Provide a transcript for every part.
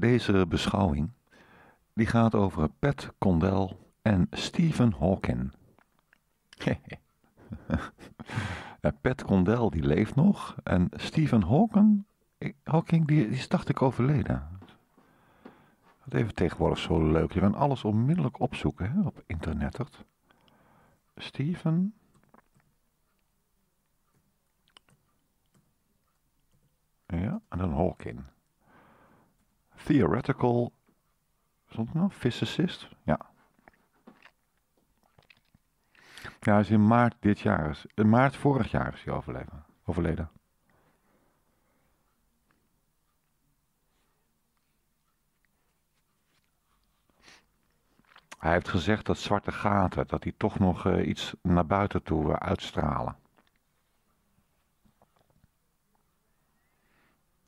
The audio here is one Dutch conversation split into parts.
Deze beschouwing die gaat over Pat Condell en Stephen Hawking. Eh, Pat Condell die leeft nog en Stephen Hawking, eh, Hawking die, die is dacht ik overleden. Wat even tegenwoordig zo leuk. Je kan alles onmiddellijk opzoeken hè, op internet. Stephen ja, en dan Hawking theoretical nou? physicist. Ja. Ja, hij is in maart dit jaar. in maart vorig jaar is hij overleden. overleden. Hij heeft gezegd dat zwarte gaten, dat die toch nog eh, iets naar buiten toe eh, uitstralen.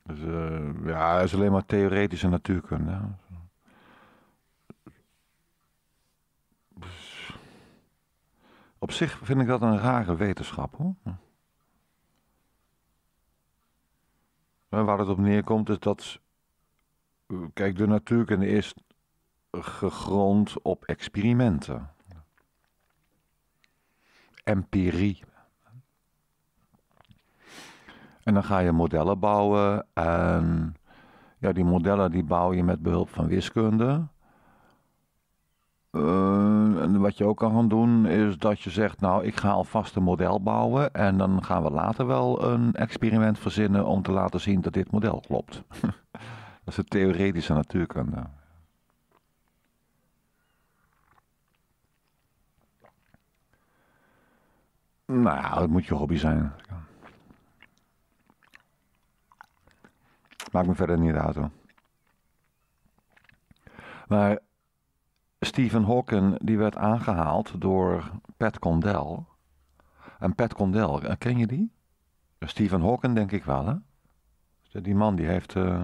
Dus, eh, ja, is alleen maar theoretische natuurkunde. Dus, op zich vind ik dat een rare wetenschap hoor. waar het op neerkomt is dat. Kijk, de natuurkunde is gegrond op experimenten. Empirie en dan ga je modellen bouwen. En ja, die modellen die bouw je met behulp van wiskunde. Eh, en wat je ook kan gaan doen is dat je zegt, nou ik ga alvast een model bouwen en dan gaan we later wel een experiment verzinnen om te laten zien dat dit model klopt. dat is de theoretische natuurkunde. Nou ja, dat moet je hobby zijn. Maakt me verder niet uit hoor. Maar Stephen Hawking die werd aangehaald door Pat Condell. En Pat Condell, eh, ken je die? Stephen Hawking denk ik wel hè? Dus die man die heeft eh,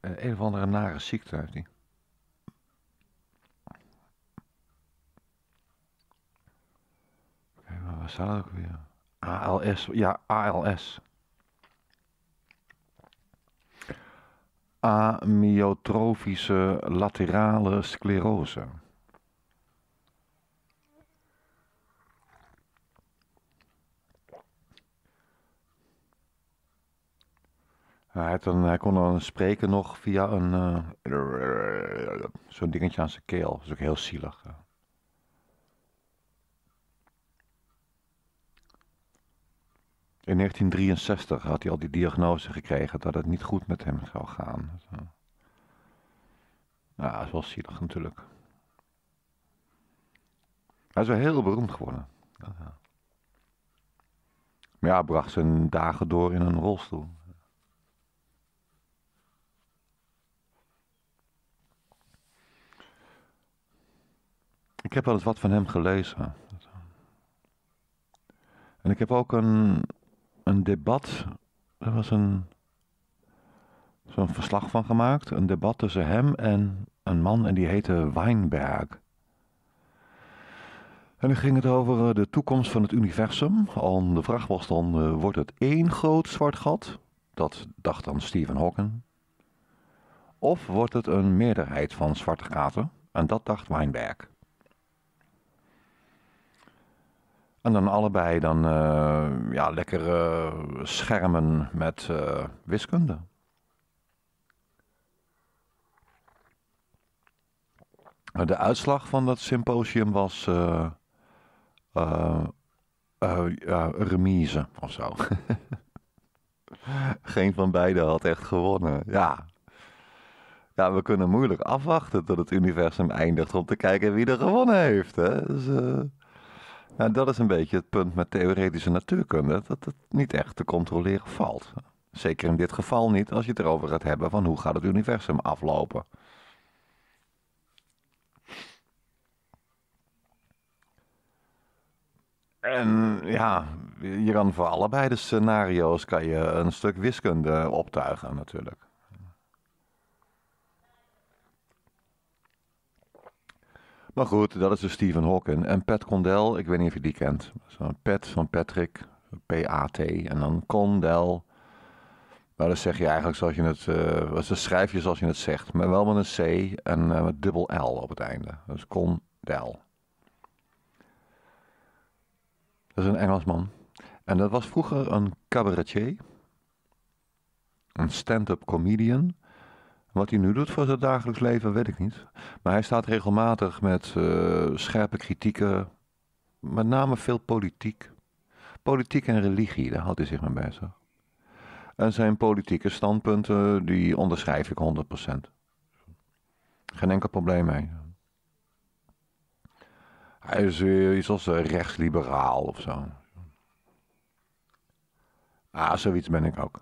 eh, een of andere nare ziekte heeft hij. Oké, ook weer? ALS, ja ALS. amyotrofische laterale sclerose. Hij, had hij kon dan spreken nog via een eh, zo'n dingetje aan zijn keel. Dat is ook heel zielig. Eh. In 1963 had hij al die diagnose gekregen dat het niet goed met hem zou gaan. Ja, dat is zielig natuurlijk. Hij is wel heel beroemd geworden. Maar ja, bracht zijn dagen door in een rolstoel. Ik heb wel eens wat van hem gelezen. En ik heb ook een een debat. Er was een. zo'n verslag van gemaakt. Een debat tussen hem en een man en die heette Weinberg. En dan ging het over eh, de toekomst van het universum. Al de vraag was dan: wordt het één groot zwart gat? Dat dacht dan Stephen Hawking. Of wordt het een meerderheid van zwarte gaten? En dat dacht Weinberg. En dan allebei dan eh, ja, lekker eh, schermen met eh, wiskunde. De uitslag van dat symposium was remise of zo. Geen van beiden had echt gewonnen. Ja. ja, we kunnen moeilijk afwachten tot het universum eindigt om te kijken wie er gewonnen heeft. Hè? Dus, nou, dat is een beetje het punt met theoretische natuurkunde, dat het niet echt te controleren valt. Zeker in dit geval niet als je het erover gaat hebben van hoe gaat het universum aflopen. En ja, je kan voor allebei de scenario's kan je een stuk wiskunde optuigen natuurlijk. Maar goed, dat is dus Stephen Hawking. En Pat Condell, ik weet niet of je die kent. Pat van Patrick, P-A-T. En dan Condell. Maar dat zeg je eigenlijk zoals je het... Uh, eh, dat schrijf je zoals je het zegt. Maar wel met een C en uh, met dubbel L op het einde. Dus Condell. Dat is een Engelsman. En dat was vroeger een cabaretier. Een stand-up comedian. Wat hij nu doet voor zijn dagelijks leven, weet ik niet. Maar hij staat regelmatig met eh, scherpe kritieken, met name veel politiek. Politiek en religie, daar houdt hij zich mee bezig. En zijn politieke standpunten, die onderschrijf ik 100%. Geen enkel probleem mee. Hij is eh, iets als eh, rechtsliberaal of zo. Ah, zoiets ben ik ook.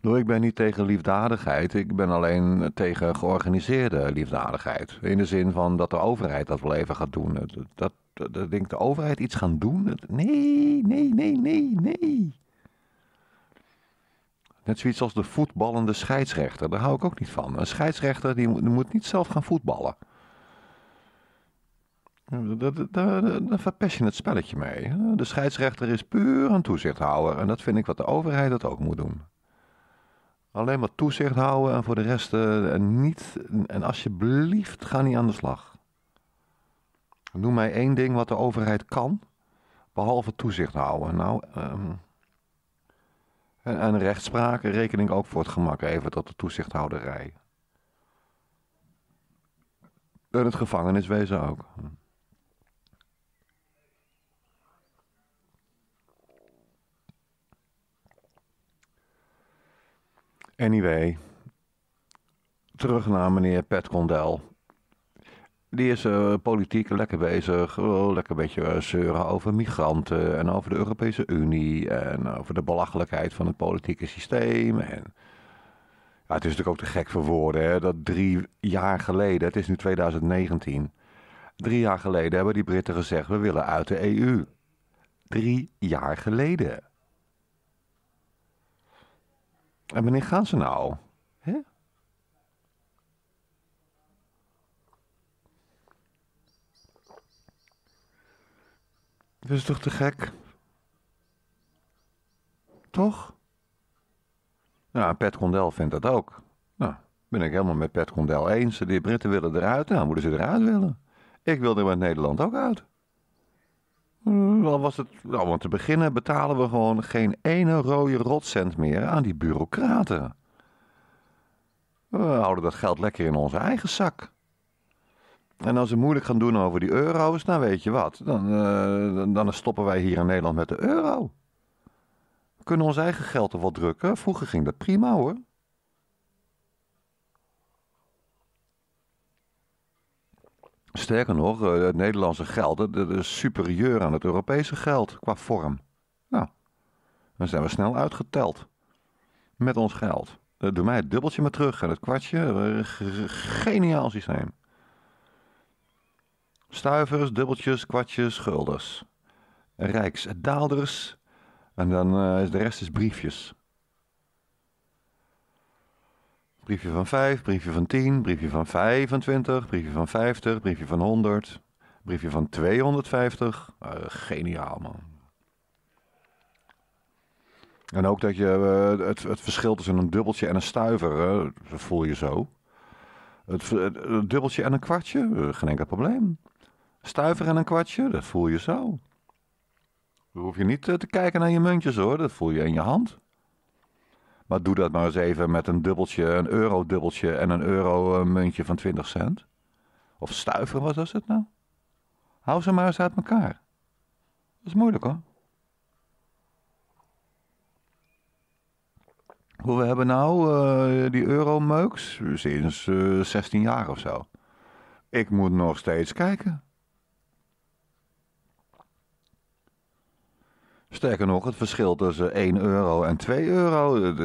Nou, ik ben niet tegen liefdadigheid, ik ben alleen tegen georganiseerde liefdadigheid. In de zin van dat de overheid dat wel even gaat doen. Dat, dat, dat, de overheid iets gaan doen? nee, nee, nee, nee, nee. Net zoiets als de voetballende scheidsrechter, daar hou ik ook niet van. Een scheidsrechter die moet, niet zelf gaan voetballen. Daar verpest je het spelletje mee. De scheidsrechter is puur een toezichthouder en dat vind ik wat de overheid dat ook moet doen. Alleen maar toezicht houden en voor de rest eh, niet. En alsjeblieft, ga niet aan de slag. Noem mij één ding wat de overheid kan, behalve toezicht houden. Nou, ehm, en, en, rechtspraak reken ik ook voor het gemak even tot de toezichthouderij. En het gevangeniswezen ook. Hm. Anyway, terug naar meneer Pat Condel. Die is eh, politiek lekker bezig, eh, lekker een beetje eh, zeuren over migranten en over de Europese Unie en over de belachelijkheid van het politieke systeem. En... Ja, het is natuurlijk ook te gek voor woorden, hè, dat drie jaar geleden, het is nu 2019, drie jaar geleden hebben die Britten gezegd, we willen uit de EU. Drie jaar geleden. En wanneer gaan ze nou? Hè? Dat is toch te gek? Toch? Nou, Pet Condel vindt dat ook. Nou, ben ik helemaal met Pat Condel eens. Die Britten willen eruit. Nou, moeten ze eruit willen. Ik wil er met Nederland ook uit. Dan eh, was het, nou, want te beginnen betalen we gewoon geen ene rode rotcent meer aan die bureaucraten. We houden dat geld lekker in onze eigen zak. En als ze moeilijk gaan doen over die euro's, nou weet je wat, dan, eh, dan stoppen wij hier in Nederland met de euro. We kunnen ons eigen geld er wel drukken. Vroeger ging dat prima hoor. Sterker nog, eh, het Nederlandse geld dat is superieur aan het Europese geld qua vorm. Nou, dan zijn we snel uitgeteld met ons geld. Eh, doe mij het dubbeltje maar terug en het kwartje. Eh, geniaal systeem. Stuivers, dubbeltjes, kwartjes, gulders. Rijksdaalders. En dan is de rest is briefjes. Briefje van 5, briefje van 10, briefje van 25, briefje van 50, briefje van 100, briefje van 250. Eh, geniaal man. En ook dat je eh, het, het verschil tussen een dubbeltje en een stuiver, dat voel je zo. Het, het dubbeltje en een kwartje, eh, geen enkel probleem. Stuiver en een kwartje, dat voel je zo. Dan hoef je niet te kijken naar je muntjes hoor, dat voel je in je hand. Maar doe dat maar eens even met een dubbeltje, een euro-dubbeltje en een euro-muntje van 20 cent. Of stuiver, wat was het nou? Hou ze maar eens uit elkaar. Dat is moeilijk hoor. Hoe we hebben nou uh, die meuks sinds uh, eh, 16 jaar of zo. Ik moet nog steeds kijken. Sterker nog, het verschil tussen 1 euro en 2 euro. Eh,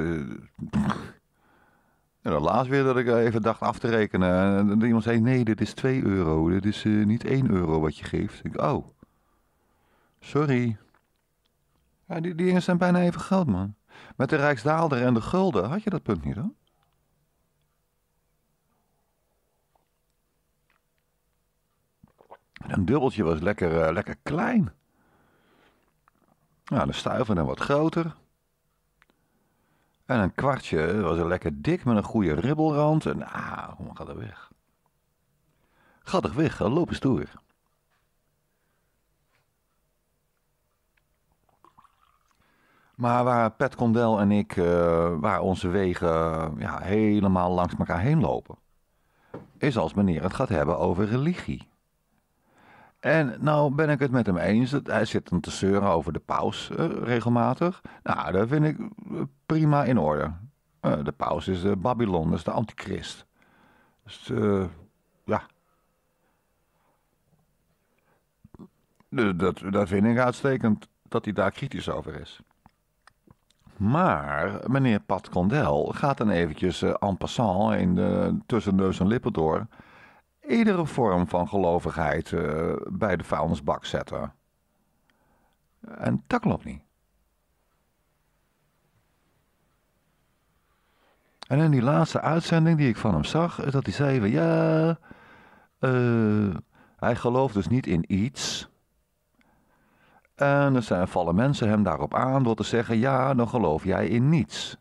de, laatst weer dat ik even dacht af te rekenen. En iemand zei, nee, dit is 2 euro. Dit is eh, niet 1 euro wat je geeft. Ik, oh, sorry. die, die dingen zijn bijna even groot, man. Met de Rijksdaalder en de gulden had je dat punt niet, hoor. een dubbeltje was lekker, eh, lekker klein. Nou, de stuiver dan wat groter. En een kwartje was er lekker dik met een goede ribbelrand. En ah, hoe gaat er weg? Gaat er weg, loop eens door. Maar waar Pat Condel en ik, eh, waar onze wegen ja, helemaal langs elkaar heen lopen, is als meneer het gaat hebben over religie. En nou ben ik het met hem eens. Dat hij zit dan te zeuren over de paus eh, regelmatig. Nou, dat vind ik eh, prima in orde. Eh, de paus is de Babylon, dat is de antichrist. Dus ja. Dus dat, dat vind ik uitstekend dat hij daar kritisch over is. Maar meneer Pat Condel gaat dan eventjes en passant in de, tussen neus en lippen door iedere vorm van gelovigheid eh, bij de vuilnisbak zetten. En dat klopt niet. En in die laatste uitzending die ik van hem zag, is dat hij zei van ja, eh, hij gelooft dus niet in iets. En er zijn vallen mensen hem daarop aan door te zeggen, ja, dan geloof jij in niets.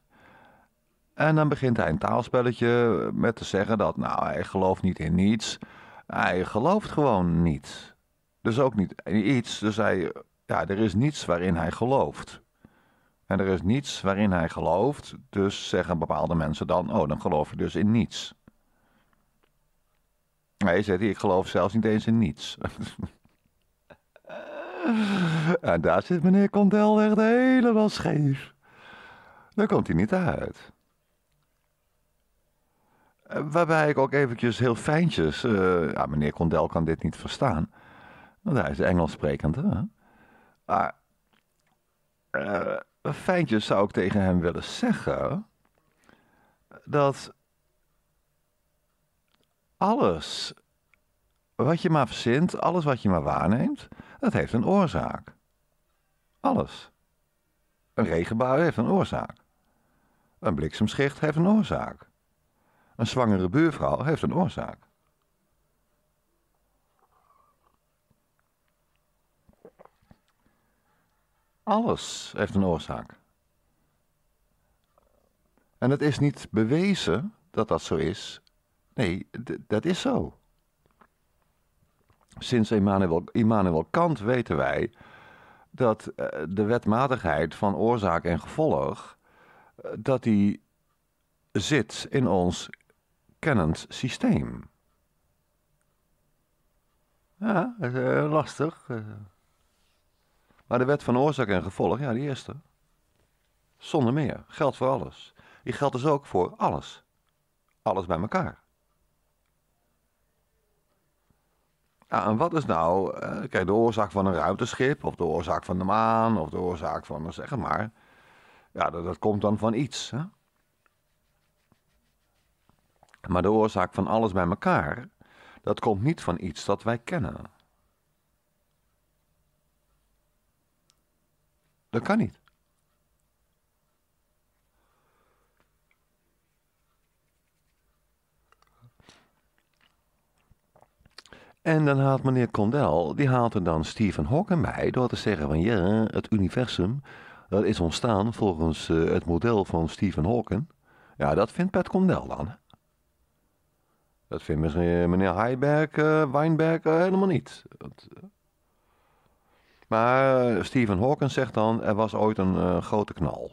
En dan begint hij een taalspelletje met te zeggen dat, nou, hij gelooft niet in niets. Hij gelooft gewoon niet. Dus ook niet in iets. Dus hij, ja, er is niets waarin hij gelooft. En er is niets waarin hij gelooft. Dus zeggen bepaalde mensen dan, oh, dan geloof je dus in niets. Hij zegt, ik geloof zelfs niet eens in niets. en daar zit meneer Condel echt helemaal scheef. Daar komt hij niet uit. Eh, waarbij ik ook eventjes heel fijntjes, uh, ja, meneer Condel kan dit niet verstaan, want hij is Engels sprekend. Hè? Maar eh, fijntjes zou ik tegen hem willen zeggen dat alles wat je maar verzint, alles wat je maar waarneemt, dat heeft een oorzaak. Alles. Een regenbui heeft een oorzaak. Een bliksemschicht heeft een oorzaak. Een zwangere buurvrouw heeft een oorzaak. Alles heeft een oorzaak. En het is niet bewezen dat dat zo is. Nee, dat is zo. Sinds Immanuel, Immanuel Kant weten wij dat eh, de wetmatigheid van oorzaak en gevolg, eh, dat die zit in ons kennend systeem. Ja, eh, lastig. Eh. Maar de wet van oorzaak en gevolg, ja, die eerste. Zonder meer. Geldt voor alles. Die geldt dus ook voor alles. Alles bij elkaar. Ja, en wat is nou, eh, kijk, de oorzaak van een ruimteschip, of de oorzaak van de maan, of de oorzaak van, zeg maar. Ja, dat, dat komt dan van iets. Hè? Maar de oorzaak van alles bij elkaar, dat komt niet van iets dat wij kennen. Dat kan niet. En dan haalt meneer Condell, die haalt er dan Stephen Hawking bij door te zeggen van ja, het universum dat is ontstaan volgens eh, het model van Stephen Hawking. Ja, dat vindt Pat Condell dan. Dat vindt eh, meneer Heiberg, uh, Weinberg eh, helemaal niet. Maar Stephen Hawking zegt dan, er was ooit een grote knal.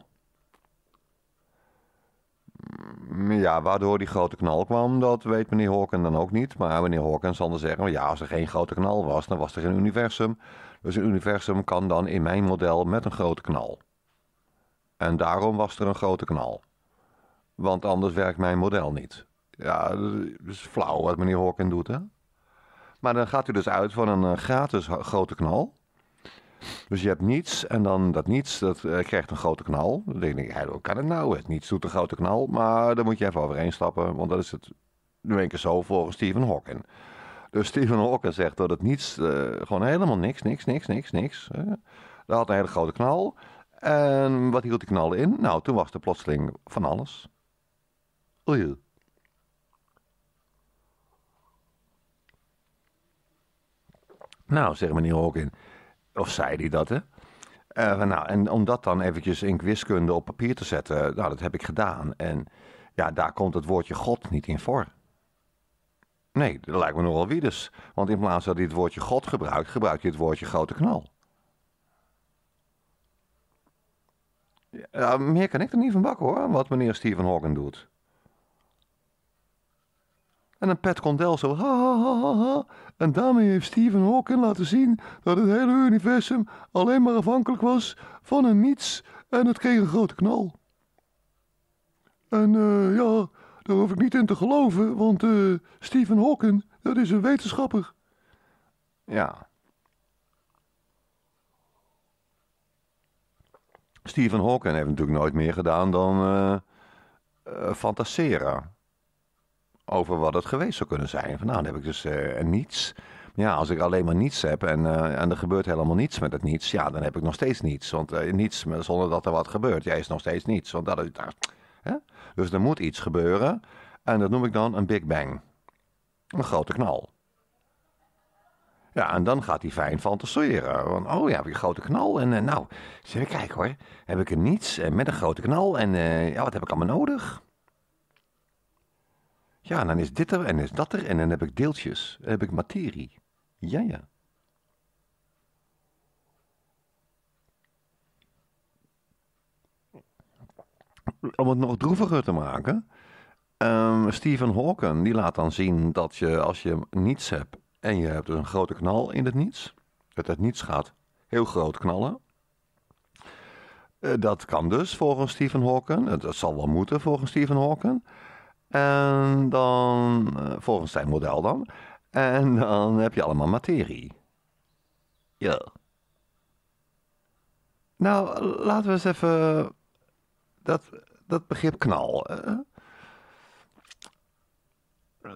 Mm, ja, waardoor die grote knal kwam, dat weet meneer Hawking dan ook niet. Maar meneer Hawking zal dan zeggen, ja, als er geen grote knal was, dan was er geen universum. Dus een universum kan dan in mijn model met een grote knal. En daarom was er een grote knal. Want anders werkt mijn model niet. Ja, dat is flauw wat meneer Hawking doet, hè? Maar dan gaat u dus uit van een eh, gratis grote knal. Dus je hebt niets en dan dat niets, dat eh, krijgt een grote knal. Dan denk ik, ja, hoe kan het nou? Het niets doet een grote knal, maar daar moet je even overheen stappen. Want dat is het nu een keer zo volgens Stephen Hawking. Dus Stephen Hawking zegt dat het niets, eh, gewoon helemaal niks, niks, niks, niks, niks. Uh, dat had een hele grote knal. En wat hield die knal in? Nou, toen was er plotseling van alles. Oei. Nou, zegt meneer Hawking. Of zei hij dat, hè? Eh, nou, en om dat dan eventjes in wiskunde op papier te zetten, nou, dat heb ik gedaan. En ja, daar komt het woordje God niet in voor. Nee, dat lijkt me nogal wie dus. Want in plaats dat hij het woordje God gebruikt, gebruik je het woordje grote knal. Ja, eh, meer kan ik er niet van bakken hoor, wat meneer Stephen Hawking doet. En een Pat Condel zo, ha, ha, ha, ha, En daarmee heeft Stephen Hawking laten zien dat het hele universum alleen maar afhankelijk was van een niets en het kreeg een grote knal. En eh, ja, daar hoef ik niet in te geloven, want eh, Stephen Hawking, dat is een wetenschapper. Ja. Stephen Hawking heeft natuurlijk nooit meer gedaan dan uh, eh, fantaseren over wat het geweest zou kunnen zijn. Van nou, dan heb ik dus uh, niets. Ja, als ik alleen maar niets heb en, eh, en er gebeurt helemaal niets met het niets, ja, dan heb ik nog steeds niets. Want uh, niets zonder dat er wat gebeurt, jij ja, is nog steeds niets. Want dat, hè? Dus er moet iets gebeuren en dat noem ik dan een Big Bang. Een grote knal. Ja, en dan gaat hij fijn fantaseren. Want, oh ja, heb je een grote knal. En nou, eens even kijken hoor. Heb ik een niets en met een grote knal. En ja, wat heb ik allemaal nodig? Ja, dan is dit er en is dat er en dan heb ik deeltjes. Dan heb ik materie. Ja, ja. Om het nog droeviger te maken, um, Stephen Hawking die laat dan zien dat je als je niets hebt en je hebt een grote knal in het niets, dat het niets gaat heel groot knallen. Eh, dat kan dus volgens Stephen Hawking, dat zal wel moeten volgens Stephen Hawking. En dan, eh, volgens zijn model dan. En dan heb je allemaal materie. Ja. Nou, laten we eens even dat, dat begrip knal.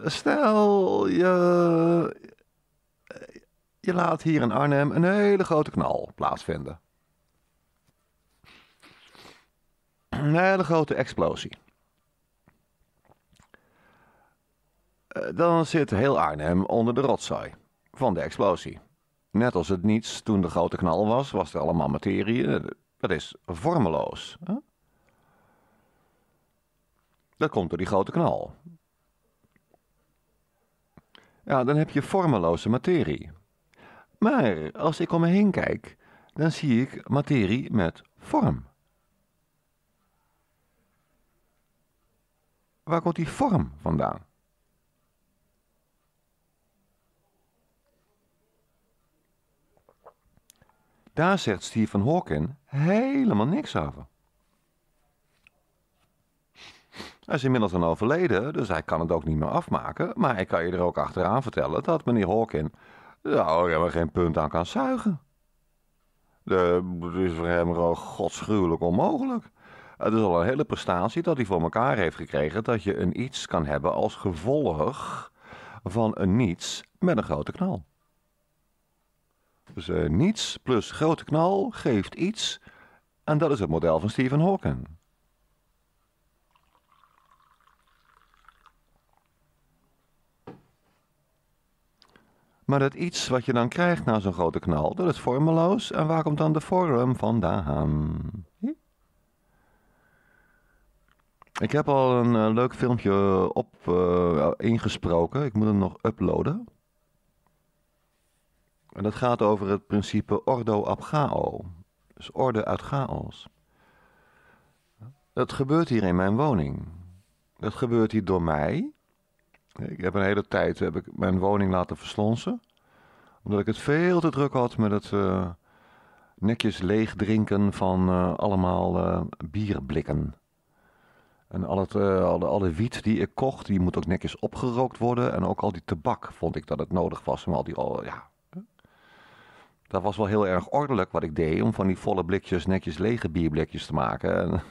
Stel, je, je laat hier in Arnhem een hele grote knal plaatsvinden. Een hele grote explosie. Eh, dan zit heel Arnhem onder de rotzooi van de explosie. Net als het niets toen de grote knal was, was er allemaal materie. Dat is vormeloos. Dat komt door die grote knal. Ja, dan heb je vormeloze materie. Maar als ik om me heen kijk, dan zie ik materie met vorm. Waar komt die vorm vandaan? Daar zegt Stephen Hawking helemaal niks over. Hij is inmiddels dan al dus hij kan het ook niet meer afmaken. Maar ik kan je er ook achteraan vertellen dat meneer Hawking nou, helemaal geen punt aan kan zuigen. Het is voor hem gewoon godsgruwelijk onmogelijk. Het is al een hele prestatie dat hij voor elkaar heeft gekregen dat je een iets kan hebben als gevolg van een niets met een grote knal. Dus eh, niets plus grote knal geeft iets. En dat is het model van Stephen Hawking. Maar dat iets wat je dan krijgt na zo'n grote knal, dat is vormeloos. En waar komt dan de van vandaan? Hm? Ik heb al een eh, leuk filmpje op eh, ingesproken. Ik moet hem nog uploaden. En dat gaat over het principe ordo ab chaos, Dus orde uit chaos. Dat gebeurt hier in mijn woning. Dat gebeurt hier door mij. Ik heb een hele tijd heb ik mijn woning laten verslonsen. Omdat ik het veel te druk had met het uh, netjes leegdrinken van eh, allemaal eh, bierblikken. En al het, alle, alle wiet die ik kocht, die moet ook netjes opgerookt worden. En ook al die tabak vond ik dat het nodig was om al die... Al, ja, dat was wel heel erg ordelijk wat ik deed. Om van die volle blikjes netjes lege bierblikjes te maken.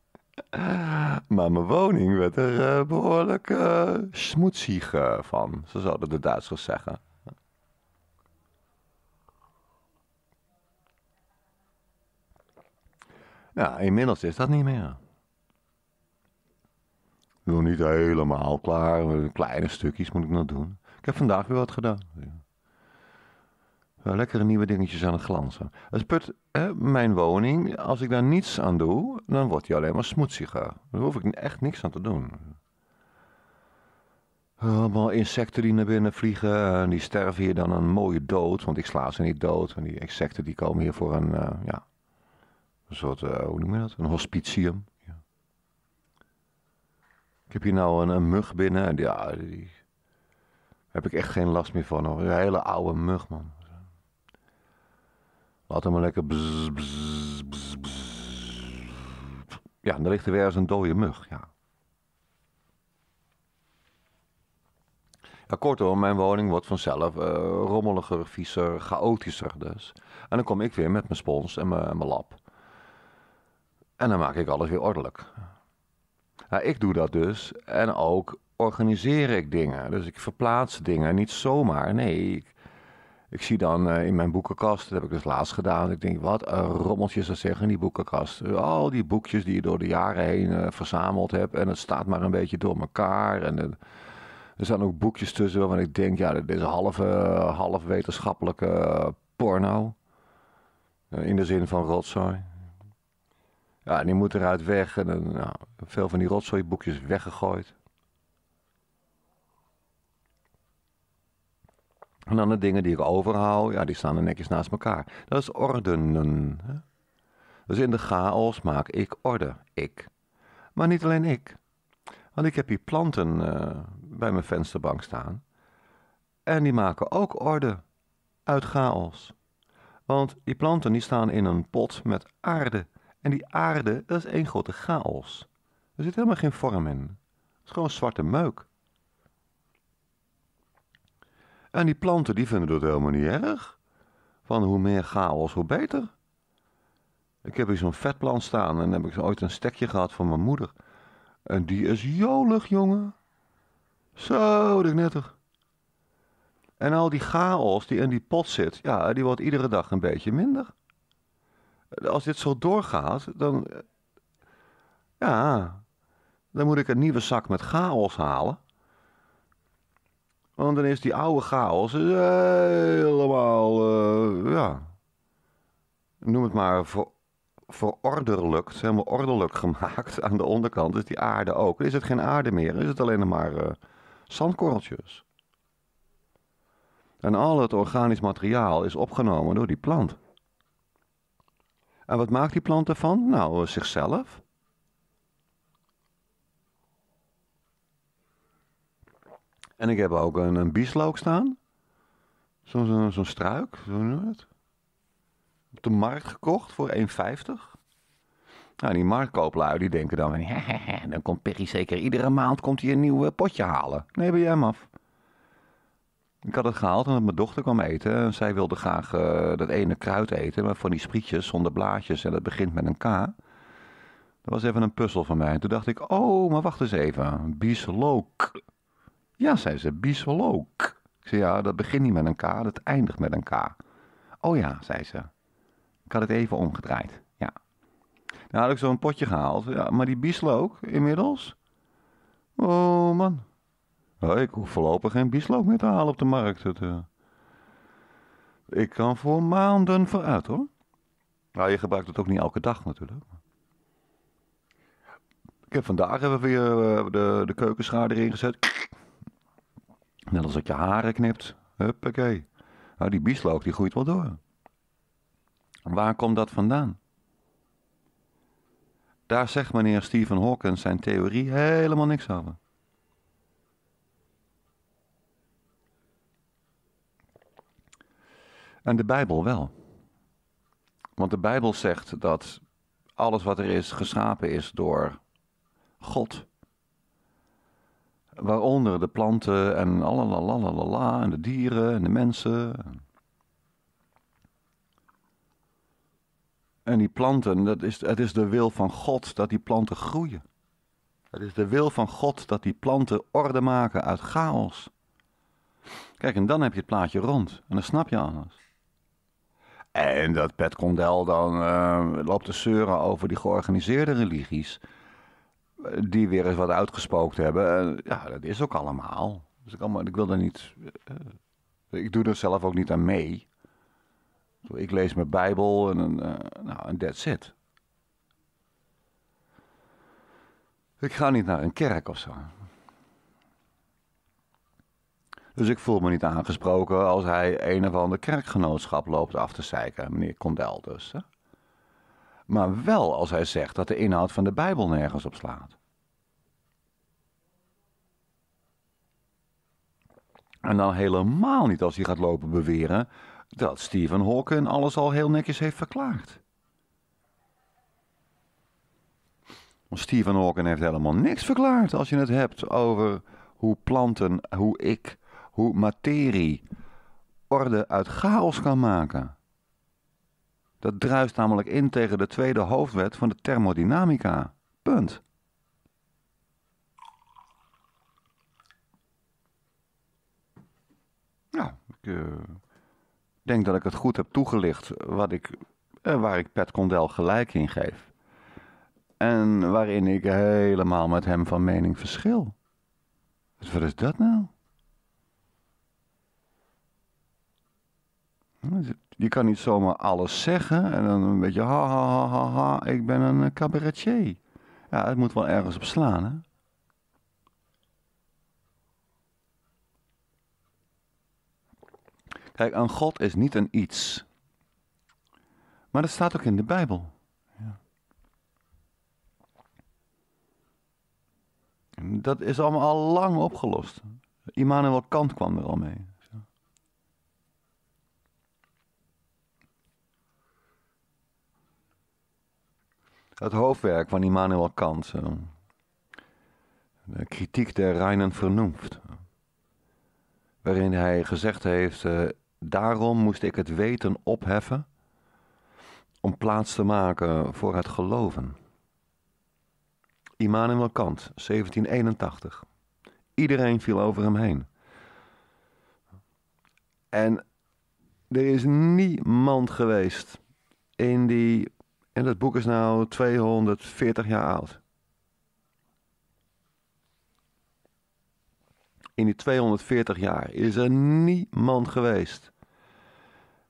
maar mijn woning werd er eh, behoorlijk uh, van. Zo zouden de Duitsers zeggen. Nou, inmiddels is dat niet meer. Nog niet helemaal klaar. Kleine stukjes moet ik nog doen. Ik heb vandaag weer wat gedaan. Ja. Eh, lekkere nieuwe dingetjes aan het glanzen. Het put, mijn woning, als ik daar niets aan doe, dan wordt die alleen maar smoetsiger. Daar hoef ik echt niks aan te doen. Allemaal insecten die naar binnen vliegen. En eh, die sterven hier dan een mooie dood. Want ik sla ze niet dood. En die insecten die komen hier voor een, eh, ja, een soort, hoe noem je dat? Een hospitium. Ja. Ik heb hier nou een, mug binnen. ja, die heb ik echt geen last meer van. Hoor. Een hele oude mug, man. Laat hem maar lekker. ja, en dan ligt er weer eens een dode mug. Ja. Ja, kortom, mijn woning wordt vanzelf eh, rommeliger, viezer, chaotischer dus. En dan kom ik weer met mijn spons en mijn lab. En dan maak ik alles weer ordelijk. Nou, ik doe dat dus. En ook organiseer ik dingen. Dus ik verplaats dingen. Niet zomaar. Nee, ik, ik zie dan eh, in mijn boekenkast, dat heb ik dus laatst gedaan. Ik denk, wat een rommeltjes zou zeggen in die boekenkast. Al die boekjes die je door de jaren heen eh, verzameld hebt. En het staat maar een beetje door elkaar. En er staan ook boekjes tussen waarvan ik denk, ja, dit is half, half wetenschappelijke porno. Eh, in de zin van rotzooi. Ja, die moet eruit weg. En nou, veel van die rotzooi boekjes weggegooid. En dan de dingen die ik overhoud, ja, die staan er netjes naast elkaar. Dat is ordenen. Hè? Dus in de chaos maak ik orde. Ik. Maar niet alleen ik. Want ik heb hier planten eh, bij mijn vensterbank staan. En die maken ook orde uit chaos. Want die planten die staan in een pot met aarde. En die aarde, dat is één grote chaos. Er zit helemaal geen vorm in. Het is gewoon zwarte meuk. En die planten die vinden dat helemaal niet erg. Van hoe meer chaos, hoe beter. Ik heb hier zo'n vetplant staan en heb ik ooit een stekje gehad van mijn moeder. En die is jolig, jongen. Zo, dat netter. En al die chaos die in die pot zit, ja, die wordt iedere dag een beetje minder. Als dit zo doorgaat, dan. Eh, ja, dan moet ik een nieuwe zak met chaos halen. Want dan is die oude chaos eh, helemaal, eh, ja, noem het maar, ver, verorderlijkt, helemaal ordelijk gemaakt aan de onderkant. Is die aarde ook. Is het geen aarde meer, is het alleen maar eh, zandkorreltjes. En al het organisch materiaal is opgenomen door die plant. En wat maakt die plant ervan? Nou, zichzelf. En ik heb ook een, bieslook staan. Zo'n zo, struik, zo noem het. Op de markt gekocht voor 1,50. Nou, die marktkooplui die denken dan Hehehe, dan komt Perry zeker iedere maand komt hij een nieuw eh, potje halen. Nee, ben jij hem af. Ik had het gehaald omdat mijn dochter kwam eten. En zij wilde graag eh, dat ene kruid eten. Maar van die sprietjes zonder blaadjes. En dat begint met een K. Dat was even een puzzel van mij. En toen dacht ik, oh, maar wacht eens even. Bieslook. Ja, zei ze, bisolook. Ik zei, ja, dat begint niet met een K, dat eindigt met een K. Oh ja, zei ze. Ik had het even omgedraaid, ja. Nou had ik zo'n potje gehaald, ja, maar die bieslook inmiddels? Oh man, oh, ik hoef voorlopig geen bieslook meer te halen op de markt. Eh, ik kan voor maanden vooruit hoor. Nou, je gebruikt het ook niet elke dag natuurlijk. Ik heb vandaag even weer eh, de, de keukenschaar erin gezet. Net als dat je haren knipt. Huppakee. Nou, die bieslook die groeit wel door. Waar komt dat vandaan? Daar zegt meneer Stephen Hawkins zijn theorie helemaal niks over. En de Bijbel wel. Want de Bijbel zegt dat alles wat er is geschapen is door God. Waaronder de planten en la en de dieren en de mensen. En die planten, dat is, het is de wil van God dat die planten groeien. Het is de wil van God dat die planten orde maken uit chaos. Kijk, en dan heb je het plaatje rond. En dan snap je alles. En dat Pet Condel dan eh, loopt te zeuren over die georganiseerde religies die weer eens wat uitgespookt hebben. Eh, ja, dat is ook allemaal. Dus ik, allemaal, ik wil daar niet. Eh, ik doe er zelf ook niet aan mee. Ik lees mijn Bijbel en, eh, nou, en that's it. Ik ga niet naar een kerk of zo. Dus ik voel me niet aangesproken als hij een of ander kerkgenootschap loopt af te zeiken, meneer Condel dus. Hè? maar wel als hij zegt dat de inhoud van de Bijbel nergens op slaat. En dan helemaal niet als hij gaat lopen beweren dat Stephen Hawking alles al heel netjes heeft verklaard. Want Stephen Hawking heeft helemaal niks verklaard als je het hebt over hoe planten, hoe ik, hoe materie orde uit chaos kan maken. Dat druist namelijk in tegen de tweede hoofdwet van de thermodynamica. Punt. Nou, ik eh, denk dat ik het goed heb toegelicht wat ik, eh, waar ik Pat Condel gelijk in geef. En waarin ik helemaal met hem van mening verschil. Dus wat is dat nou? nou is je kan niet zomaar alles zeggen en dan een beetje ha ha ha ha, ha ik ben een eh, cabaretier. Ja, het moet wel ergens op slaan, hè? Kijk, een God is niet een iets. Maar dat staat ook in de Bijbel. Ja. Dat is allemaal al lang opgelost. Immanuel Kant kwam er al mee. Het hoofdwerk van Immanuel Kant. De kritiek der reinen vernoemd. Waarin hij gezegd heeft, eh, daarom moest ik het weten opheffen om plaats te maken voor het geloven. Immanuel Kant, 1781. Iedereen viel over hem heen. En er is niemand geweest in die en dat boek is nou 240 jaar oud. In die 240 jaar is er niemand geweest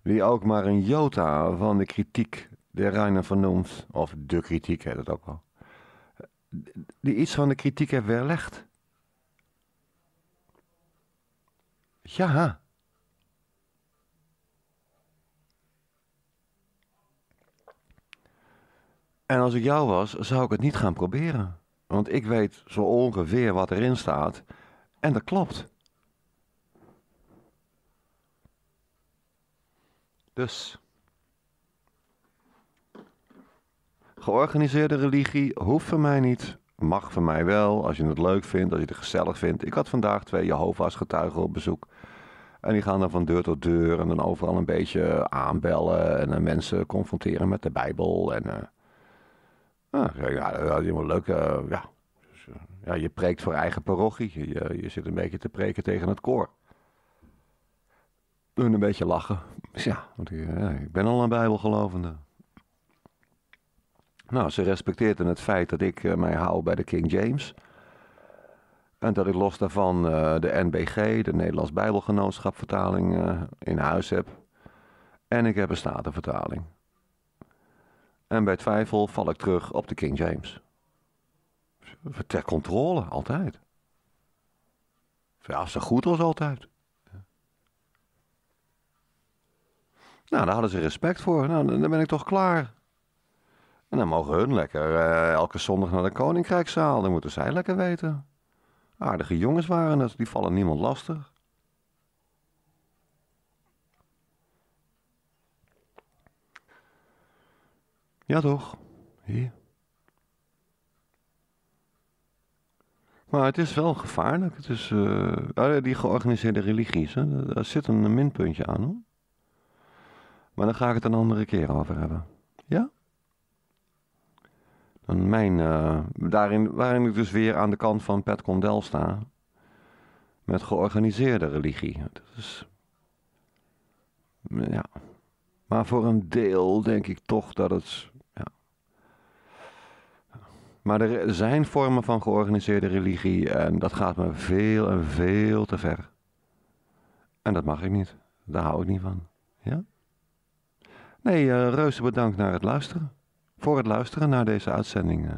die ook maar een jota van de kritiek der Reiner van Noems, of de kritiek heet het ook wel, die iets van de kritiek heeft weerlegd. Ja, En als ik jou was, zou ik het niet gaan proberen. Want ik weet zo ongeveer wat erin staat. En dat klopt. Dus. Georganiseerde religie hoeft van mij niet. Mag van mij wel, als je het leuk vindt, als je het gezellig vindt. Ik had vandaag twee Jehovah's getuigen op bezoek. En die gaan dan van deur tot deur en dan overal een beetje aanbellen. En eh, mensen confronteren met de Bijbel. En, eh, Ah, ja, dat is helemaal leuk. Eh, ja. Dus, eh, ja, je preekt voor eigen parochie. Je, je zit een beetje te preken tegen het koor. En een beetje lachen. Dus ja, want ik, eh, ja, ik ben al een bijbelgelovende. Nou, ze respecteerden het feit dat ik mij hou bij de King James. En dat ik los daarvan de NBG, de Nederlands Bijbelgenootschap vertaling, in huis heb. En ik heb een Statenvertaling. En bij twijfel val ik terug op de King James. Ter controle, altijd. Als ze goed als altijd. Nou, daar hadden ze respect voor. Nou, dan ben ik toch klaar. En dan mogen hun lekker eh, elke zondag naar de Koninkrijkszaal. Dan moeten zij lekker weten. Aardige jongens waren dat. die vallen niemand lastig. Ja toch? Hier. Maar het is wel gevaarlijk. Het is, eh, ah, die georganiseerde religies, hè, daar zit een minpuntje aan. Hoor. Maar dan ga ik het een andere keer over hebben. Ja? Dan mijn, eh, daarin, waarin ik dus weer aan de kant van Pat Condel sta. Met georganiseerde religie. Dat is, ja. Maar voor een deel denk ik toch dat het maar er zijn vormen van georganiseerde religie en dat gaat me veel en veel te ver. En dat mag ik niet. Daar hou ik niet van. Ja? Nee, uh, reuze bedankt naar het luisteren. Voor het luisteren naar deze uitzending eh,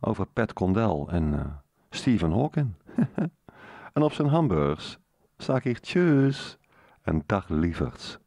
over Pat Condell en uh, Stephen Hawking. en op zijn hamburgers. Zag ik tjus en dag lieverds.